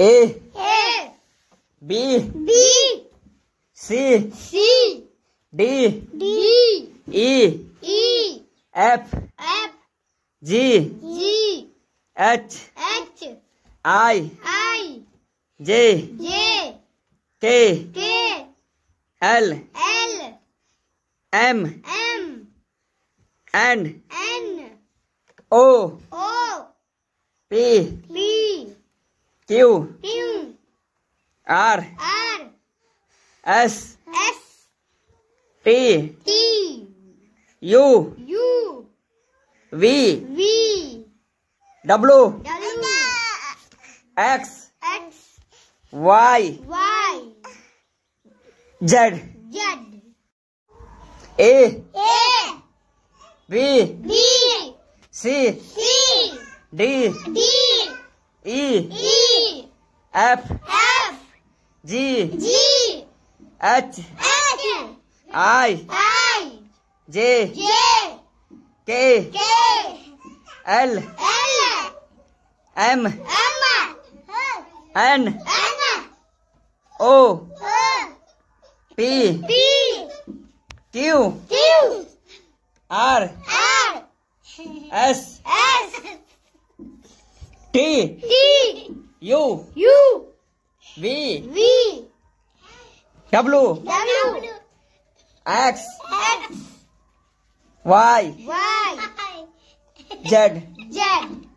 A. A. B. B. C. C. D. D. E. E. F. F. G. G. H. H. I. I. J. J. K. K. L. L. M. M. N. N. O. O. P. P. Q R S T U V W X Y Z A B C D E. E. F. F. G. G. H. H. I. I. J. J. K. K. L. L. M. M. N. N. O. O. P. P. Q. Q. R. R. S. S. T. T. U. U. V. V. W. W. X. X. Y. Y. Z. Z.